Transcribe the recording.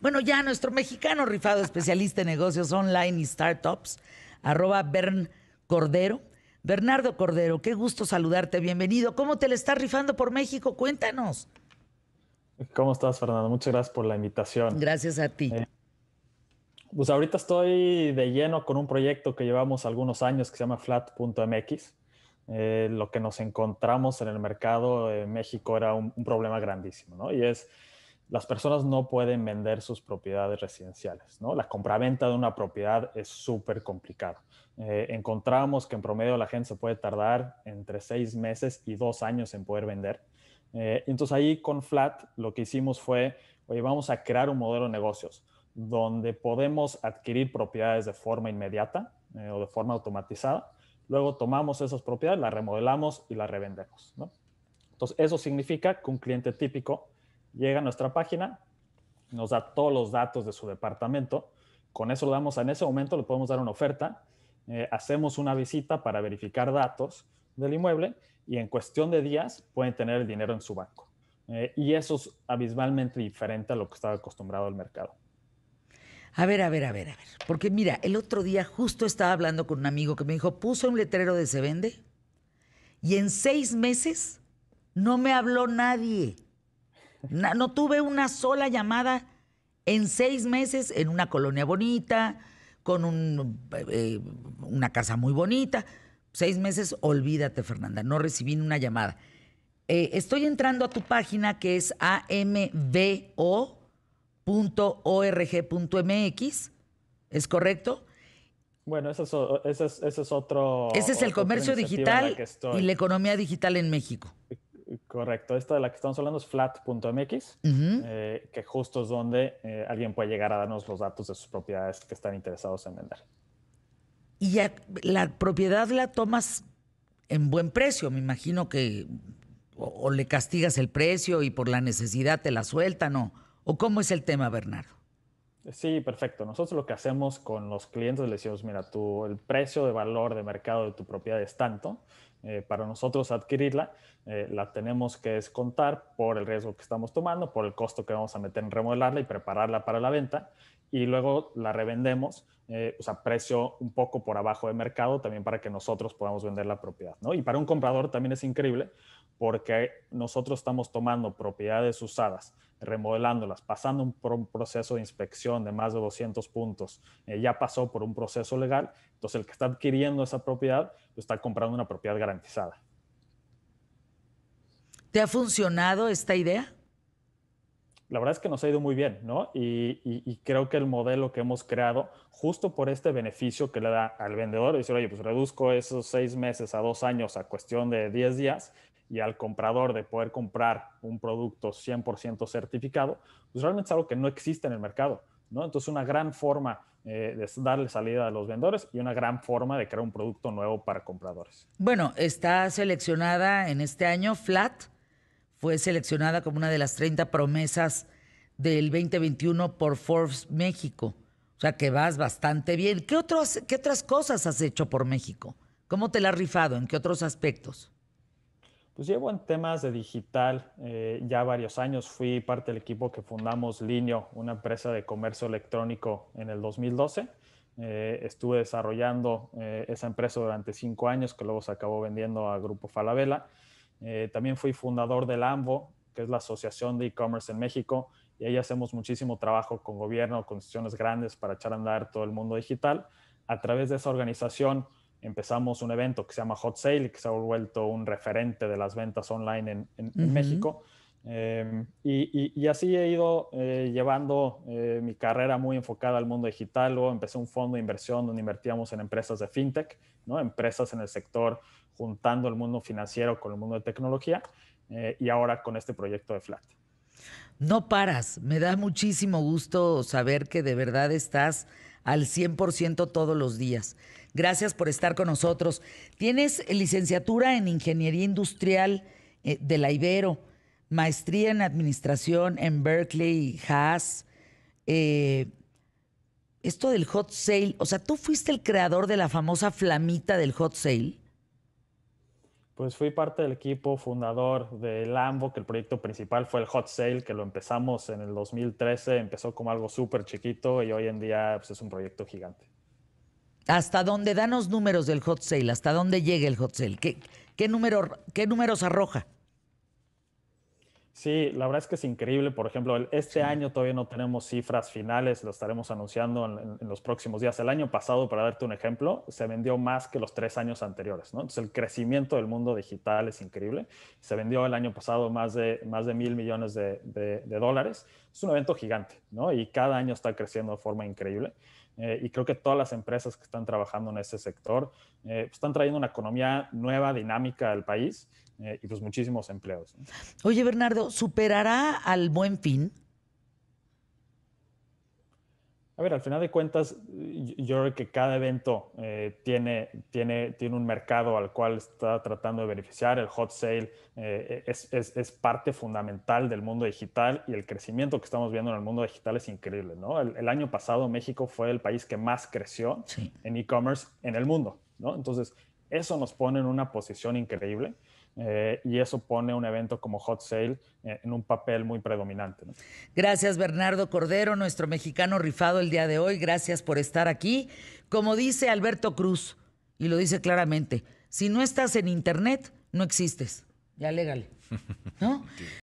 Bueno, ya nuestro mexicano rifado especialista en negocios online y startups, arroba Bern Cordero. Bernardo Cordero, qué gusto saludarte, bienvenido. ¿Cómo te le estás rifando por México? Cuéntanos. ¿Cómo estás, Fernando? Muchas gracias por la invitación. Gracias a ti. Eh, pues ahorita estoy de lleno con un proyecto que llevamos algunos años que se llama flat.mx. Eh, lo que nos encontramos en el mercado en México era un problema grandísimo, ¿no? Y es las personas no pueden vender sus propiedades residenciales, ¿no? La compraventa de una propiedad es súper complicada. Eh, encontramos que en promedio la gente se puede tardar entre seis meses y dos años en poder vender. Eh, entonces ahí con Flat lo que hicimos fue, oye, vamos a crear un modelo de negocios donde podemos adquirir propiedades de forma inmediata eh, o de forma automatizada. Luego tomamos esas propiedades, las remodelamos y las revendemos, Entonces eso significa que un cliente típico llega a nuestra página, nos da todos los datos de su departamento, con eso lo damos, en ese momento le podemos dar una oferta, eh, hacemos una visita para verificar datos del inmueble y en cuestión de días pueden tener el dinero en su banco. Eh, y eso es abismalmente diferente a lo que estaba acostumbrado el mercado. A ver, a ver, a ver, a ver. Porque mira, el otro día justo estaba hablando con un amigo que me dijo, puso un letrero de se vende y en seis meses no me habló nadie. No, tuve una sola llamada en seis meses en una colonia bonita, con eh, eh, una casa muy bonita. Seis meses, olvídate, Fernanda, no recibí ni una llamada. Eh, estoy entrando a tu página que es ambo.org.mx, ¿es correcto? Bueno, eso es, ese es otro... Ese es el comercio digital y la economía digital en México. Correcto, esta de la que estamos hablando es flat.mx, eh, que justo es donde eh, alguien puede llegar a darnos los datos de sus propiedades que están interesados en vender. Y la propiedad la tomas en buen precio, me imagino que o, le castigas el precio y por la necesidad te la sueltan ¿no? o cómo es el tema, Bernardo. Sí, perfecto. Nosotros lo que hacemos con los clientes le decimos, mira, tú, el precio de valor de mercado de tu propiedad es tanto eh, para nosotros adquirirla, eh, la tenemos que descontar por el riesgo que estamos tomando, por el costo que vamos a meter en remodelarla y prepararla para la venta. Y luego la revendemos, eh, o sea, precio un poco por abajo de mercado también para que nosotros podamos vender la propiedad, ¿no? Y para un comprador también es increíble porque nosotros estamos tomando propiedades usadas, remodelándolas, pasando un, un proceso de inspección de más de 200 puntos, eh, ya pasó por un proceso legal, entonces el que está adquiriendo esa propiedad pues, está comprando una propiedad garantizada. ¿Te ha funcionado esta idea? la verdad es que nos ha ido muy bien, ¿no? Y, creo que el modelo que hemos creado, justo por este beneficio que le da al vendedor, decir, oye, pues reduzco esos seis meses a dos años a cuestión de 10 días, y al comprador de poder comprar un producto 100% certificado, pues realmente es algo que no existe en el mercado. ¿no? Entonces, una gran forma eh, de darle salida a los vendedores y una gran forma de crear un producto nuevo para compradores. Bueno, está seleccionada en este año Flat, fue seleccionada como una de las 30 promesas del 2021 por Forbes México. O sea que vas bastante bien. ¿Qué, ¿Qué otras cosas has hecho por México? ¿Cómo te la has rifado? ¿En qué otros aspectos? pues llevo en temas de digital eh, ya varios años. Fui parte del equipo que fundamos Linio, una empresa de comercio electrónico en el 2012. Eh, estuve desarrollando eh, esa empresa durante cinco años que luego se acabó vendiendo a Grupo Falabella. también fui fundador del AMBO, que es la Asociación de E-Commerce en México, y ahí hacemos muchísimo trabajo con gobierno, con instituciones grandes para echar a andar todo el mundo digital. A través de esa organización, empezamos un evento que se llama Hot Sale, que se ha vuelto un referente de las ventas online en, México. Em, y, así he ido eh, llevando eh, mi carrera muy enfocada al mundo digital. Luego empecé un fondo de inversión donde invertíamos en empresas de fintech, ¿no? empresas en el sector, juntando el mundo financiero con el mundo de tecnología. Eh, y ahora con este proyecto de Flat. No paras. Me da muchísimo gusto saber que de verdad estás al 100% todos los días. Gracias por estar con nosotros. Tienes licenciatura en Ingeniería Industrial eh, de la Ibero, maestría en Administración en Berkeley, Haas. Eh, esto del hot sale, o sea, tú fuiste el creador de la famosa flamita del hot sale. Pues fui parte del equipo fundador de Lambo, que el proyecto principal fue el Hot Sale, que lo empezamos en el 2013, empezó como algo súper chiquito y hoy en día pues, es un proyecto gigante. ¿Hasta dónde? Danos números del Hot Sale, ¿hasta dónde llega el Hot Sale? qué, número, qué números arroja? Sí, la verdad es que es increíble. Por ejemplo, este año todavía no tenemos cifras finales, lo estaremos anunciando en, los próximos días. El año pasado, para darte un ejemplo, se vendió más que los tres años anteriores. Entonces, el crecimiento del mundo digital es increíble. Se vendió el año pasado más de, más de mil millones de, dólares. Es un evento gigante ¿no? y cada año está creciendo de forma increíble. Eh, y creo que todas las empresas que están trabajando en ese sector eh, pues, están trayendo una economía nueva, dinámica al país eh, y pues muchísimos empleos. Oye, Bernardo, ¿superará al buen fin? A ver, al final de cuentas, yo creo que cada evento eh, tiene, tiene, tiene un mercado al cual está tratando de beneficiar. El hot sale eh, es, parte fundamental del mundo digital y el crecimiento que estamos viendo en el mundo digital es increíble. El, año pasado México fue el país que más creció en e-commerce en el mundo. Entonces, eso nos pone en una posición increíble. Eh, y eso pone un evento como Hot Sale eh, en un papel muy predominante. Gracias Bernardo Cordero, nuestro mexicano rifado el día de hoy. Gracias por estar aquí. Como dice Alberto Cruz, y lo dice claramente, si no estás en Internet, no existes. Ya légale. ¿No?